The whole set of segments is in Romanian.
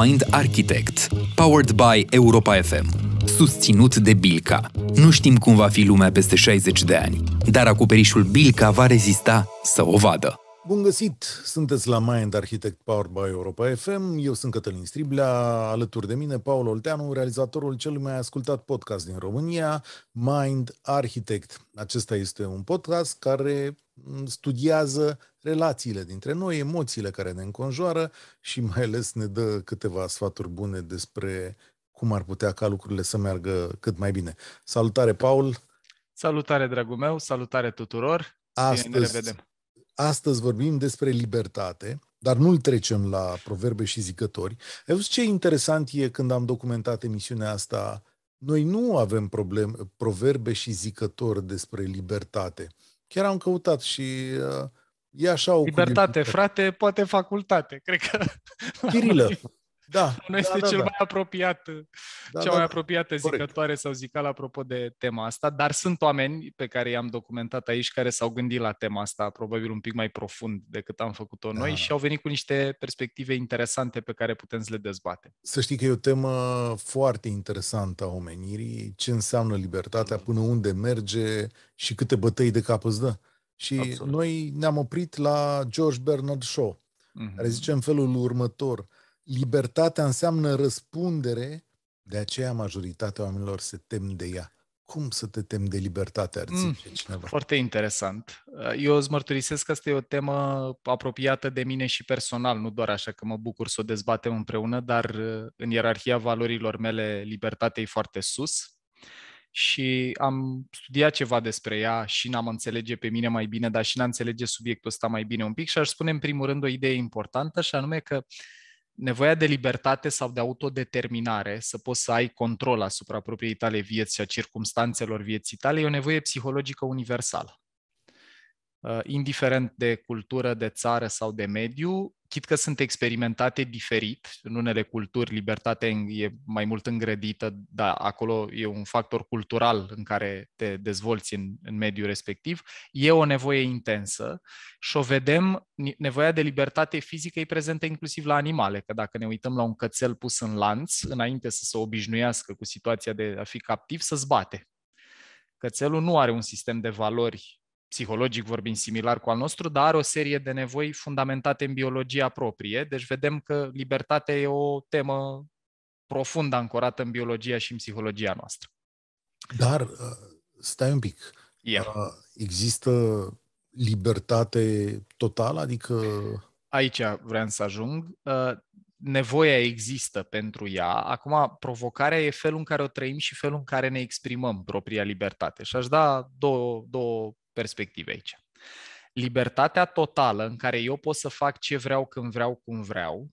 Mind Architect, powered by Europa FM, susținut de Bilca. Nu știm cum va fi lumea peste 60 de ani, dar acoperișul Bilca va rezista să o vadă. Bun găsit! Sunteți la Mind Architect Power by Europa FM. Eu sunt Cătălin Striblea, alături de mine Paul Olteanu, realizatorul cel mai ascultat podcast din România, Mind Architect. Acesta este un podcast care studiază relațiile dintre noi, emoțiile care ne înconjoară și mai ales ne dă câteva sfaturi bune despre cum ar putea ca lucrurile să meargă cât mai bine. Salutare, Paul! Salutare, dragul meu! Salutare tuturor! Astăzi, Bine ne revedem! Astăzi vorbim despre libertate, dar nu-l trecem la proverbe și zicători. Ai văzut ce interesant e când am documentat emisiunea asta? Noi nu avem probleme, proverbe și zicători despre libertate. Chiar am căutat și uh, e așa o... Libertate, curiozitate. frate, poate facultate. Cred că... Chirilă, Da. Nu este da, da, cel da, mai apropiat, da, cea da, mai da. apropiată da. zicătoare corect. sau zical apropo de tema asta, dar sunt oameni pe care i-am documentat aici care s-au gândit la tema asta, probabil un pic mai profund decât am făcut-o da. noi da. și au venit cu niște perspective interesante pe care putem să le dezbatem. Să știi că e o temă foarte interesantă a omenirii, ce înseamnă libertatea, mm. până unde merge și câte bătăi de cap îți dă. Și Absolut. noi ne-am oprit la George Bernard Shaw, mm-hmm. care zice în felul următor – libertatea înseamnă răspundere, de aceea majoritatea oamenilor se tem de ea. Cum să te temi de libertate, ar zice mm, cineva? Foarte interesant. Uh, eu îți mărturisesc că asta e o temă apropiată de mine și personal, nu doar așa că mă bucur să o dezbatem împreună, dar uh, în ierarhia valorilor mele, libertatea e foarte sus și am studiat ceva despre ea și n-am înțelege pe mine mai bine, dar și n-am înțelege subiectul ăsta mai bine un pic și aș spune în primul rând o idee importantă și anume că uh, nevoia de libertate sau de autodeterminare, să poți să ai control asupra propriei tale vieți și a circumstanțelor vieții tale, e o nevoie psihologică universală. Uh, indiferent de cultură, de țară sau de mediu, chit că sunt experimentate diferit. În unele culturi, libertatea e mai mult îngrădită, dar acolo e un factor cultural în care te dezvolți în, în mediul respectiv. E o nevoie intensă și o vedem, nevoia de libertate fizică e prezentă inclusiv la animale, că dacă ne uităm la un cățel pus în lanț, înainte să se obișnuiască cu situația de a fi captiv, să zbate. Cățelul nu are un sistem de valori psihologic vorbim similar cu al nostru, dar o serie de nevoi fundamentate în biologia proprie. Deci vedem că libertatea e o temă profundă ancorată în biologia și în psihologia noastră. Dar, uh, stai un pic, yeah. Uh, există libertate totală? Adică... Aici vreau să ajung. Uh, nevoia există pentru ea. Acum, provocarea e felul în care o trăim și felul în care ne exprimăm propria libertate. Și aș da două, două perspective aici. Libertatea totală în care eu pot să fac ce vreau, când vreau, cum vreau,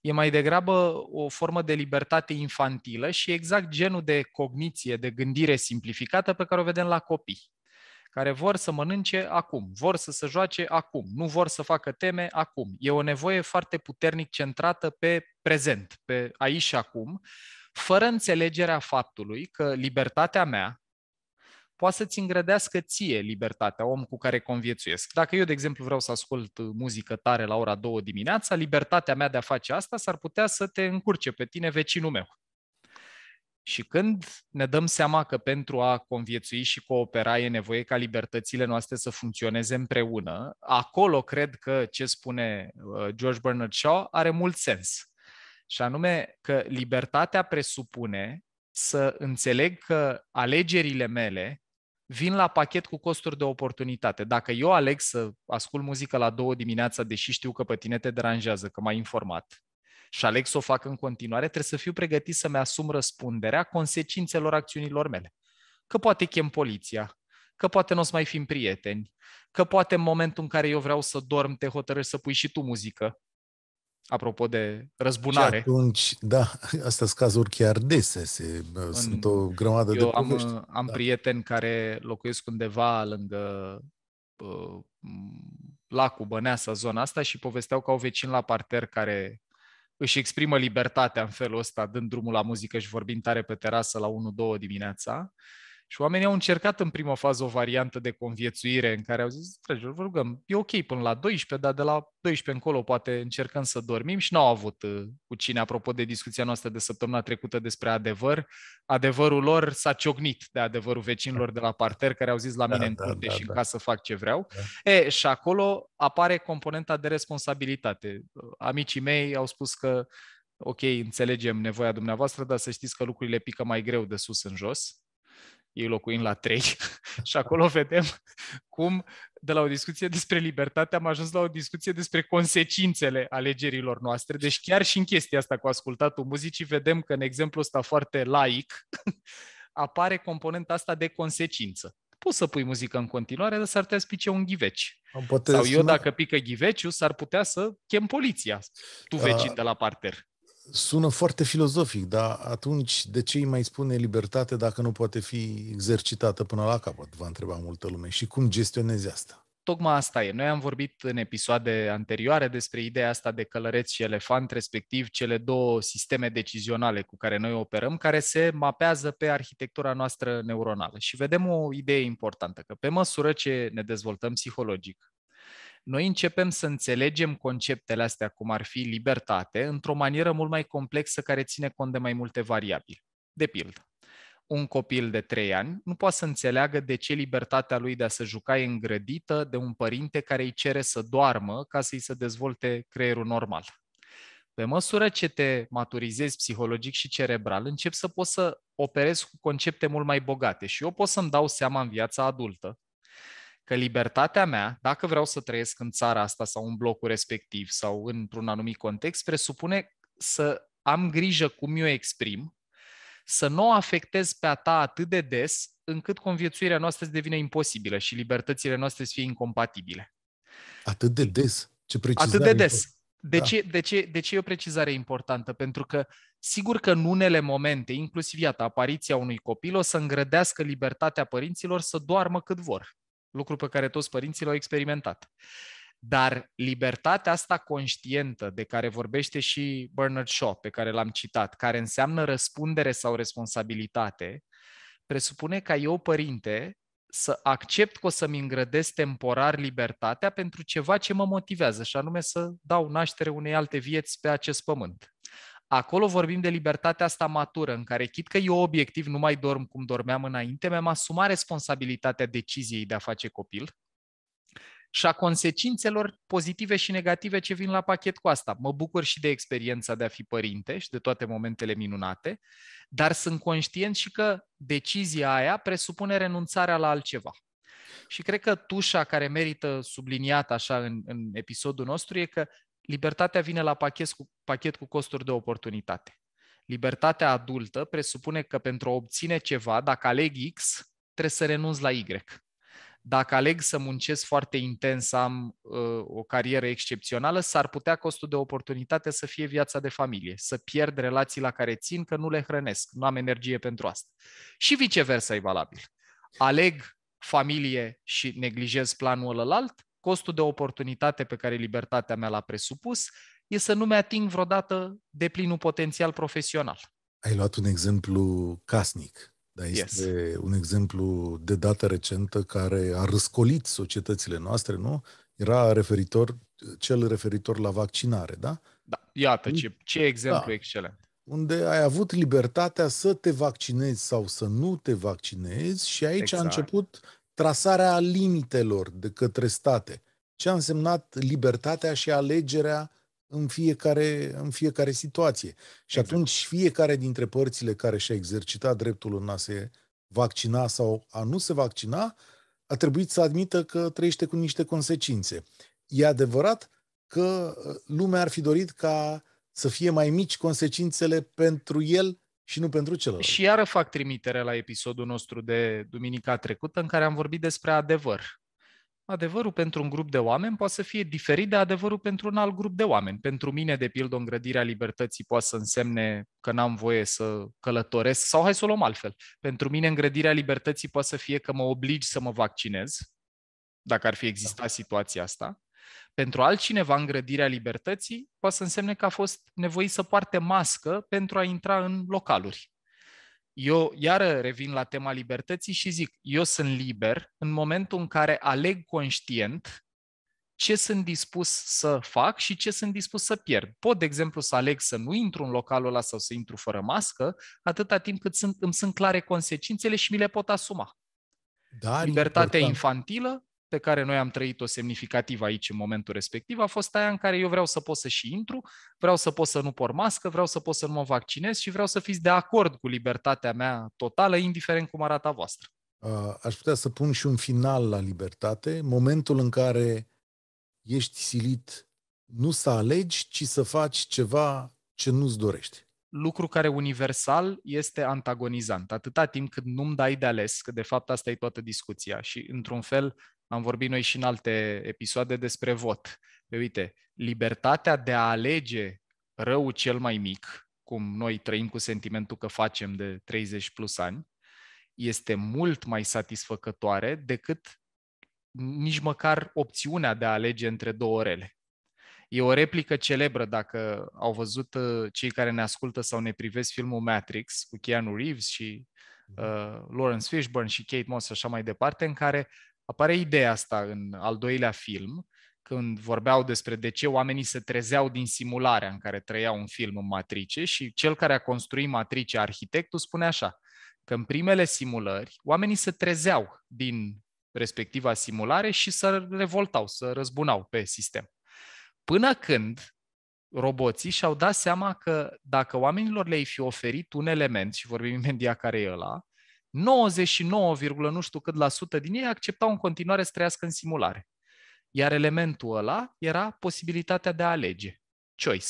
e mai degrabă o formă de libertate infantilă și exact genul de cogniție, de gândire simplificată pe care o vedem la copii care vor să mănânce acum, vor să se joace acum, nu vor să facă teme acum. E o nevoie foarte puternic centrată pe prezent, pe aici și acum, fără înțelegerea faptului că libertatea mea, poate să-ți îngrădească ție libertatea, om cu care conviețuiesc. Dacă eu, de exemplu, vreau să ascult muzică tare la ora 2 dimineața, libertatea mea de a face asta s-ar putea să te încurce pe tine vecinul meu. Și când ne dăm seama că pentru a conviețui și coopera e nevoie ca libertățile noastre să funcționeze împreună, acolo cred că ce spune uh, George Bernard Shaw are mult sens. Și anume că libertatea presupune să înțeleg că alegerile mele vin la pachet cu costuri de oportunitate. Dacă eu aleg să ascult muzică la două dimineața, deși știu că pe tine te deranjează, că m-ai informat, și aleg să o fac în continuare, trebuie să fiu pregătit să-mi asum răspunderea consecințelor acțiunilor mele. Că poate chem poliția, că poate nu o să mai fim prieteni, că poate în momentul în care eu vreau să dorm te hotărăști să pui și tu muzică apropo de răzbunare. Și atunci, da, astea sunt cazuri chiar dese, se, în, sunt o grămadă eu de am, povești. Uh, am da. prieteni care locuiesc undeva lângă uh, lacul Băneasa, zona asta, și povesteau că au vecin la parter care își exprimă libertatea în felul ăsta, dând drumul la muzică și vorbind tare pe terasă la 1-2 dimineața. Uh, și oamenii au încercat în prima fază o variantă de conviețuire în care au zis, dragilor, vă rugăm, e ok până la 12, dar de la 12 încolo poate încercăm să dormim și n-au avut uh, cu cine, apropo de discuția noastră de săptămâna trecută despre adevăr, adevărul lor s-a ciocnit de adevărul vecinilor de la parter care au zis la da, mine da, în curte da, da, și da. în casă fac ce vreau. Da. E, și acolo apare componenta de responsabilitate. Amicii mei au spus că ok, înțelegem nevoia dumneavoastră, dar să știți că lucrurile pică mai greu de sus în jos ei locuim la trei și acolo vedem cum de la o discuție despre libertate am ajuns la o discuție despre consecințele alegerilor noastre. Deci chiar și în chestia asta cu ascultatul muzicii vedem că în exemplu ăsta foarte laic apare componenta asta de consecință. Poți să pui muzică în continuare, dar s-ar putea să pice un ghiveci. Sau eu, dacă pică ghiveciu, s-ar putea să chem poliția, tu vecin uh, de la parter sună foarte filozofic, dar atunci de ce îi mai spune libertate dacă nu poate fi exercitată până la capăt? Va întreba multă lume. Și cum gestionezi asta? Tocmai asta e. Noi am vorbit în episoade anterioare despre ideea asta de călăreț și elefant, respectiv cele două sisteme decizionale cu care noi operăm, care se mapează pe arhitectura noastră neuronală. Și vedem o idee importantă, că pe măsură ce ne dezvoltăm psihologic, noi începem să înțelegem conceptele astea, cum ar fi libertate, într-o manieră mult mai complexă care ține cont de mai multe variabile. De pildă, un copil de 3 ani nu poate să înțeleagă de ce libertatea lui de a se juca e îngrădită de un părinte care îi cere să doarmă ca să-i se dezvolte creierul normal. Pe măsură ce te maturizezi psihologic și cerebral, încep să poți să operezi cu concepte mult mai bogate și eu pot să-mi dau seama în viața adultă că libertatea mea, dacă vreau să trăiesc în țara asta sau în blocul respectiv sau într-un anumit context, presupune să am grijă cum eu exprim, să nu o afectez pe a ta atât de des încât conviețuirea noastră să devină imposibilă și libertățile noastre să fie incompatibile. Atât de des? Ce precizare Atât de des. De, da. ce, de, ce, de ce e o precizare importantă? Pentru că, sigur că în unele momente, inclusiv, iată, apariția unui copil o să îngrădească libertatea părinților să doarmă cât vor lucru pe care toți părinții l-au experimentat. Dar libertatea asta conștientă de care vorbește și Bernard Shaw, pe care l-am citat, care înseamnă răspundere sau responsabilitate, presupune ca eu, părinte, să accept că o să-mi îngrădesc temporar libertatea pentru ceva ce mă motivează, și anume să dau naștere unei alte vieți pe acest pământ. Acolo vorbim de libertatea asta matură, în care chit că eu obiectiv nu mai dorm cum dormeam înainte, mi-am asumat responsabilitatea deciziei de a face copil și a consecințelor pozitive și negative ce vin la pachet cu asta. Mă bucur și de experiența de a fi părinte și de toate momentele minunate, dar sunt conștient și că decizia aia presupune renunțarea la altceva. Și cred că tușa care merită subliniat așa în, în episodul nostru e că Libertatea vine la pachet cu, pachet cu costuri de oportunitate. Libertatea adultă presupune că pentru a obține ceva, dacă aleg X, trebuie să renunț la Y. Dacă aleg să muncesc foarte intens, am uh, o carieră excepțională, s-ar putea costul de oportunitate să fie viața de familie, să pierd relații la care țin, că nu le hrănesc, nu am energie pentru asta. Și viceversa e valabil. Aleg familie și neglijez planul ălalt, Costul de oportunitate pe care libertatea mea l-a presupus e să nu mi-ating vreodată de plinul potențial profesional. Ai luat un exemplu casnic, dar este yes. un exemplu de dată recentă care a răscolit societățile noastre, nu? Era referitor, cel referitor la vaccinare, da? Da, iată ce, mm. ce exemplu da. excelent unde ai avut libertatea să te vaccinezi sau să nu te vaccinezi și aici exact. a început trasarea limitelor de către state, ce a însemnat libertatea și alegerea în fiecare, în fiecare situație. Și exact. atunci fiecare dintre părțile care și-a exercitat dreptul în a se vaccina sau a nu se vaccina, a trebuit să admită că trăiește cu niște consecințe. E adevărat că uh, lumea ar fi dorit ca să fie mai mici consecințele pentru el și nu pentru celălalt. Și iară fac trimitere la episodul nostru de duminica trecută în care am vorbit despre adevăr. Adevărul pentru un grup de oameni poate să fie diferit de adevărul pentru un alt grup de oameni. Pentru mine, de pildă, îngrădirea libertății poate să însemne că n-am voie să călătoresc sau hai să o luăm altfel. Pentru mine, îngrădirea libertății poate să fie că mă obligi să mă vaccinez, dacă ar fi existat da. situația asta. Pentru altcineva, îngrădirea libertății poate să însemne că a fost nevoit să poarte mască pentru a intra în localuri. Eu iară revin la tema libertății și zic, eu sunt liber în momentul în care aleg conștient ce sunt dispus să fac și ce sunt dispus să pierd. Pot, de exemplu, să aleg să nu intru în localul ăla sau să intru fără mască, atâta timp cât sunt, îmi sunt clare consecințele și mi le pot asuma. Da, Libertatea important. infantilă pe care noi am trăit-o semnificativ aici în momentul respectiv a fost aia în care eu vreau să pot să și intru, vreau să pot să nu por mască, vreau să pot să nu mă vaccinez și vreau să fiți de acord cu libertatea mea totală, indiferent cum arată a voastră. Aș putea să pun și un final la libertate, momentul în care ești silit nu să alegi, ci să faci ceva ce nu-ți dorești lucru care universal este antagonizant. Atâta timp cât nu-mi dai de ales, că de fapt asta e toată discuția și într-un fel am vorbit noi și în alte episoade despre vot. Pe păi uite, libertatea de a alege răul cel mai mic, cum noi trăim cu sentimentul că facem de 30 plus ani, este mult mai satisfăcătoare decât nici măcar opțiunea de a alege între două rele. E o replică celebră, dacă au văzut uh, cei care ne ascultă sau ne privesc filmul Matrix cu Keanu Reeves și mhm. uh, Lawrence Fishburne și Kate Moss și așa mai departe, în care apare ideea asta în al doilea film, când vorbeau despre de ce oamenii se trezeau din simularea în care trăiau un film în matrice și cel care a construit matrice, arhitectul, spune așa, că în primele simulări oamenii se trezeau din respectiva simulare și să revoltau, să răzbunau pe sistem. Până când roboții și-au dat seama că dacă oamenilor le-ai fi oferit un element, și vorbim imediat care e ăla, 99, nu știu cât la sută din ei acceptau în continuare să trăiască în simulare. Iar elementul ăla era posibilitatea de a alege. Choice.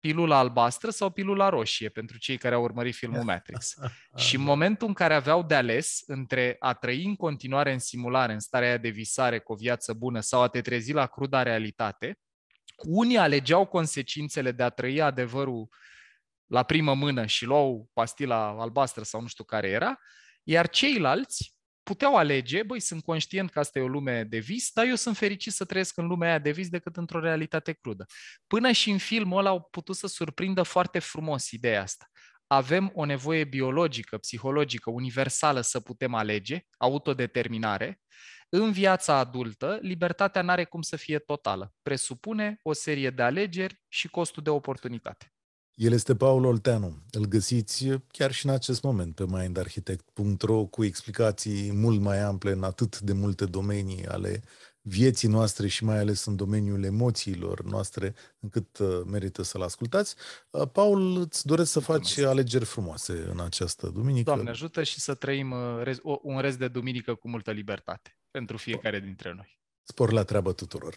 Pilula albastră sau pilula roșie, pentru cei care au urmărit filmul Matrix. și în momentul în care aveau de ales între a trăi în continuare în simulare, în starea de visare cu o viață bună sau a te trezi la cruda realitate, unii alegeau consecințele de a trăi adevărul uh, la primă mână și luau pastila albastră sau nu știu care era, iar ceilalți puteau alege, băi, sunt conștient că asta e o lume de vis, dar eu sunt fericit să trăiesc în lumea aia de vis decât într-o realitate crudă. Până și în filmul ăla au putut să surprindă foarte frumos ideea asta. Avem o nevoie biologică, psihologică, universală să putem alege, autodeterminare. În viața adultă, libertatea nu are cum să fie totală. Presupune o serie de alegeri și costul de oportunitate. El este Paul Olteanu. Îl găsiți chiar și în acest moment pe mindarchitect.ro cu explicații mult mai ample în atât de multe domenii ale vieții noastre și mai ales în domeniul emoțiilor noastre, încât uh, merită să-l ascultați. Uh, Paul, îți doresc să faci Mulțumesc. alegeri frumoase în această duminică. Doamne ajută și să trăim uh, un rest de duminică cu multă libertate pentru fiecare dintre noi. Spor la treabă tuturor!